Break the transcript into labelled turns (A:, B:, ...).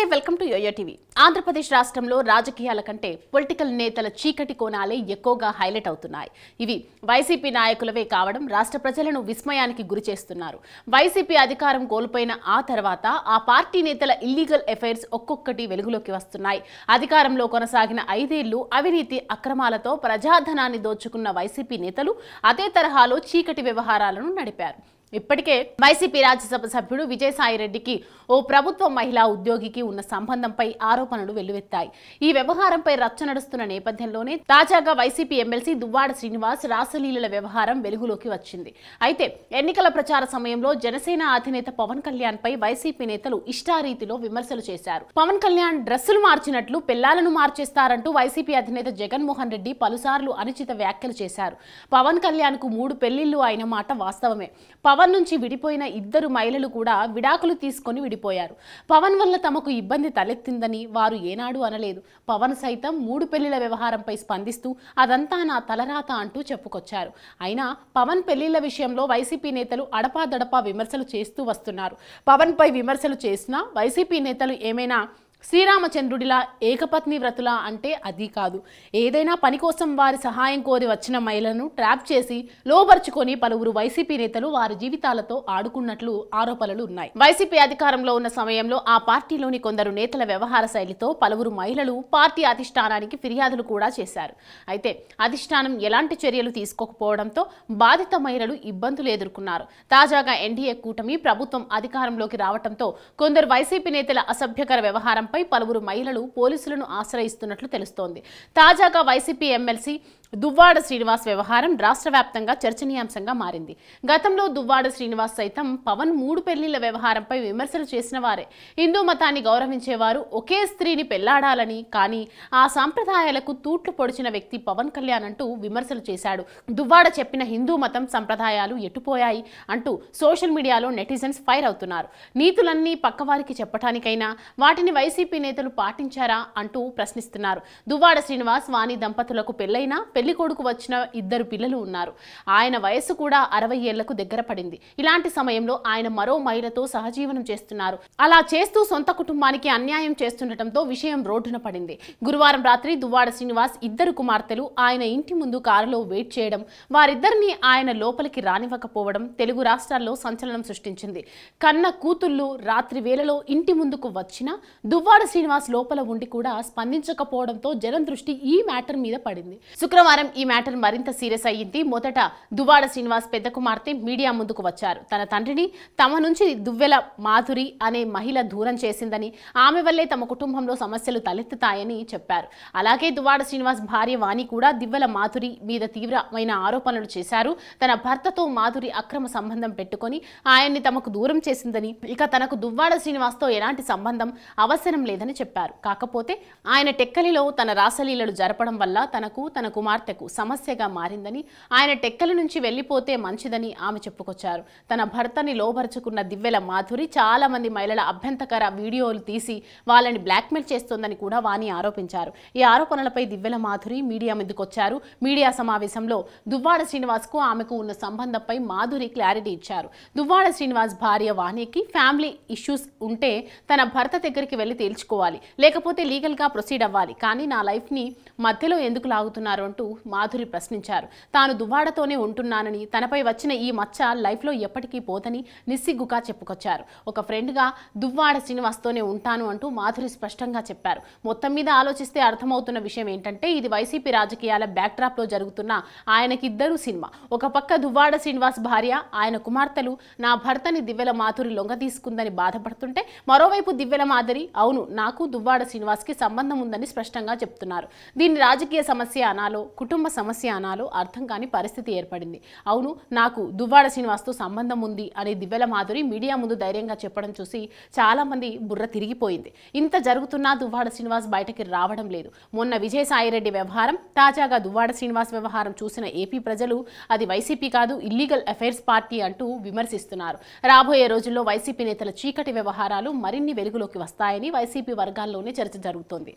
A: నమస్తే welcome to yo-yo TV Andhra Pradesh రాష్ట్రంలో రాజకీయాల కంటే పొలిటికల్ నేతల చీకటి కోణాలే ఎక్కువగా హైలైట్ అవుతున్నాయి ఇవి వైసీపీ నాయకులవే కావడం రాష్ట్ర ప్రజలను విస్మయానికి గురి చేస్తున్నారు వైసీపీ అధికారం కోల్పోయిన ఆ తర్వాత ఆ పార్టీ నేతల ఇల్లీగల్ ఎఫైర్స్ ఒక్కొక్కటి వెలుగులోకి వస్తున్నాయి అధికారంలో కొనసాగిన ఐదేళ్లు అవినీతి అక్రమాలతో ప్రజాధనాన్ని దోచుకున్న వైసీపీ నేతలు అదే తరహాలో చీకటి వ్యవహారాలను నడిపారు ఇప్పటికే వైసీపీ రాజ్యసభ సభ్యుడు విజయసాయిరెడ్డికి ఓ ప్రభుత్వ మహిళా ఉద్యోగికి ఉన్న సంబంధంపై ఆరోపణలు వెల్లువెత్తాయి ఈ వ్యవహారంపై రచ్చ నడుస్తున్న నేపథ్యంలోనే తాజాగా వైసీపీ ఎమ్మెల్సీ దువ్వాడ శ్రీనివాస్ రాసలీలల వ్యవహారం వెలుగులోకి వచ్చింది అయితే ఎన్నికల ప్రచార సమయంలో జనసేన అధినేత పవన్ కళ్యాణ్ పై వైసీపీ నేతలు ఇష్టారీతిలో విమర్శలు చేశారు పవన్ కళ్యాణ్ డ్రెస్సులు మార్చినట్లు పిల్లాలను మార్చేస్తారంటూ వైసీపీ అధినేత జగన్మోహన్ రెడ్డి పలుసార్లు అనుచిత వ్యాఖ్యలు చేశారు పవన్ కళ్యాణ్ కు మూడు పెళ్లిళ్లు అయిన మాట వాస్తవమే పవన్ పవన్ నుంచి విడిపోయిన ఇద్దరు మహిళలు కూడా విడాకులు తీసుకొని విడిపోయారు పవన్ వల్ల తమకు ఇబ్బంది తలెత్తిందని వారు ఏనాడు అనలేదు పవన్ సైతం మూడు పెళ్లిల వ్యవహారంపై స్పందిస్తూ అదంతా నా తలరాత అంటూ చెప్పుకొచ్చారు అయినా పవన్ పెళ్లిళ్ల విషయంలో వైసీపీ నేతలు అడపాదడపా విమర్శలు చేస్తూ వస్తున్నారు పవన్పై విమర్శలు చేసినా వైసీపీ నేతలు ఏమైనా శ్రీరామచంద్రుడిలా ఏకపత్ని వ్రతుల అంటే అది కాదు ఏదైనా పని కోసం వారి సహాయం కోరి వచ్చిన మహిళను ట్రాప్ చేసి లోబర్చుకొని పలువురు వైసీపీ నేతలు వారి జీవితాలతో ఆడుకున్నట్లు ఆరోపణలు ఉన్నాయి వైసీపీ అధికారంలో ఉన్న సమయంలో ఆ పార్టీలోని కొందరు నేతల వ్యవహార శైలితో పలువురు మహిళలు పార్టీ అధిష్టానానికి ఫిర్యాదులు కూడా చేశారు అయితే అధిష్టానం ఎలాంటి చర్యలు తీసుకోకపోవడంతో బాధిత మహిళలు ఇబ్బందులు ఎదుర్కొన్నారు తాజాగా ఎన్డీఏ కూటమి ప్రభుత్వం అధికారంలోకి రావడంతో కొందరు వైసీపీ నేతల అసభ్యకర వ్యవహారం విధానంపై పలువురు మహిళలు పోలీసులను ఆశ్రయిస్తున్నట్లు తెలుస్తోంది తాజాగా వైసీపీ ఎమ్మెల్సీ దువ్వాడ శ్రీనివాస్ వ్యవహారం రాష్ట్ర వ్యాప్తంగా చర్చనీయాంశంగా మారింది గతంలో దువ్వాడ శ్రీనివాస్ సైతం పవన్ మూడు పెళ్లిళ్ల వ్యవహారంపై విమర్శలు చేసిన వారే హిందూ మతాన్ని గౌరవించేవారు ఒకే స్త్రీని పెళ్లాడాలని కానీ ఆ సాంప్రదాయాలకు తూట్లు పొడిచిన వ్యక్తి పవన్ కళ్యాణ్ అంటూ విమర్శలు చేశాడు దువ్వాడ చెప్పిన హిందూ మతం సంప్రదాయాలు ఎటుపోయాయి అంటూ సోషల్ మీడియాలో నెటిజన్స్ ఫైర్ అవుతున్నారు నీతులన్నీ పక్కవారికి చెప్పటానికైనా వాటిని వైసీపీ నేతలు పాటించారా అంటూ ప్రశ్నిస్తున్నారు దువ్వాడ శ్రీనివాస్ వాణి దంపతులకు పెళ్లైనా పెళ్లి కొడుకు వచ్చిన ఇద్దరు పిల్లలు ఉన్నారు ఆయన వయసు కూడా అరవై ఏళ్లకు దగ్గర పడింది ఇలాంటి సమయంలో ఆయన మరో మహిళతో సహజీవనం చేస్తున్నారు అలా చేస్తూ సొంత కుటుంబానికి అన్యాయం చేస్తుండటంతో విషయం రోడ్డున పడింది గురువారం రాత్రి దువ్వాడ శ్రీనివాస్ ఇద్దరు కుమార్తెలు ఆయన ఇంటి ముందు కారులో వెయిట్ చేయడం వారిద్దరిని ఆయన లోపలికి రానివ్వకపోవడం తెలుగు రాష్ట్రాల్లో సంచలనం సృష్టించింది కన్న కూతుళ్ళు రాత్రి వేళలో ఇంటి ముందుకు వచ్చిన దువ్వాడ శ్రీనివాస్ లోపల ఉండి కూడా స్పందించకపోవడంతో జనం దృష్టి ఈ మ్యాటర్ మీద పడింది శుక్రవారం శనివారం ఈ మ్యాటర్ మరింత సీరియస్ అయ్యింది మొదట దువ్వాడ శ్రీనివాస్ పెద్ద కుమార్తె మీడియా ముందుకు వచ్చారు తన తండ్రిని తమ నుంచి దువ్వెల మాధురి అనే మహిళ దూరం చేసిందని ఆమె వల్లే తమ కుటుంబంలో సమస్యలు తలెత్తుతాయని చెప్పారు అలాగే దువ్వాడ శ్రీనివాస్ భార్య వాణి కూడా దివ్వెల మాధురి మీద తీవ్రమైన ఆరోపణలు చేశారు తన భర్తతో మాధురి అక్రమ సంబంధం పెట్టుకొని ఆయన్ని తమకు దూరం చేసిందని ఇక తనకు దువ్వాడ శ్రీనివాస్తో ఎలాంటి సంబంధం అవసరం లేదని చెప్పారు కాకపోతే ఆయన టెక్కలిలో తన రాసలీలలు జరపడం వల్ల తనకు తన కుమార్తె పార్టకు సమస్యగా మారిందని ఆయన టెక్కల నుంచి వెళ్లిపోతే మంచిదని ఆమె చెప్పుకొచ్చారు తన భర్తని లోపరుచుకున్న దివ్వెల మాధురి చాలా మంది మహిళల అభ్యంతకర వీడియోలు తీసి వాళ్ళని బ్లాక్మెయిల్ చేస్తోందని కూడా వాణి ఆరోపించారు ఈ ఆరోపణలపై దివ్వెల మాధురి మీడియా ముందుకొచ్చారు మీడియా సమావేశంలో దువ్వాడ శ్రీనివాస్కు ఆమెకు ఉన్న సంబంధంపై మాధురి క్లారిటీ ఇచ్చారు దువ్వాడ శ్రీనివాస్ భార్య వాణికి ఫ్యామిలీ ఇష్యూస్ ఉంటే తన భర్త దగ్గరికి వెళ్ళి తేల్చుకోవాలి లేకపోతే లీగల్గా ప్రొసీడ్ అవ్వాలి కానీ నా లైఫ్ని మధ్యలో ఎందుకు లాగుతున్నారు అంటూ మాధురి ప్రశ్నించారు తాను దువాడతోనే ఉంటున్నానని తనపై వచ్చిన ఈ మచ్చ లైఫ్లో ఎప్పటికీ పోతని నిస్సిగ్గుగా చెప్పుకొచ్చారు ఒక ఫ్రెండ్గా దువ్వాడ శ్రీనివాస్తోనే ఉంటాను అంటూ మాధురి స్పష్టంగా చెప్పారు మొత్తం మీద ఆలోచిస్తే అర్థమవుతున్న విషయం ఏంటంటే ఇది వైసీపీ రాజకీయాల బ్యాక్డ్రాప్లో జరుగుతున్న ఆయనకిద్దరు సినిమా ఒక పక్క దువ్వాడ శ్రీనివాస్ భార్య ఆయన కుమార్తెలు నా భర్తని దివ్వెల మాధురి లొంగ తీసుకుందని బాధపడుతుంటే మరోవైపు దివ్వెల మాధురి అవును నాకు దువ్వాడ శ్రీనివాస్కి సంబంధం ఉందని స్పష్టంగా చెప్తున్నారు దీన్ని రాజకీయ సమస్య అనాలో కుటుంబ సమస్య అనాలు అర్థం కాని పరిస్థితి ఏర్పడింది అవును నాకు దువ్వాడ శ్రీనివాస్తో సంబంధం ఉంది అని దివ్యల మాధురి మీడియా ముందు ధైర్యంగా చెప్పడం చూసి చాలామంది బుర్ర తిరిగిపోయింది ఇంత జరుగుతున్నా దువ్వాడ శ్రీనివాస్ బయటకి రావడం లేదు మొన్న విజయసాయిరెడ్డి వ్యవహారం తాజాగా దువ్వాడ శ్రీనివాస్ వ్యవహారం చూసిన ఏపీ ప్రజలు అది వైసీపీ కాదు ఇల్లీగల్ అఫైర్స్ పార్టీ అంటూ విమర్శిస్తున్నారు రాబోయే రోజుల్లో వైసీపీ నేతల చీకటి వ్యవహారాలు మరిన్ని వెలుగులోకి వస్తాయని వైసీపీ వర్గాల్లోనే చర్చ జరుగుతోంది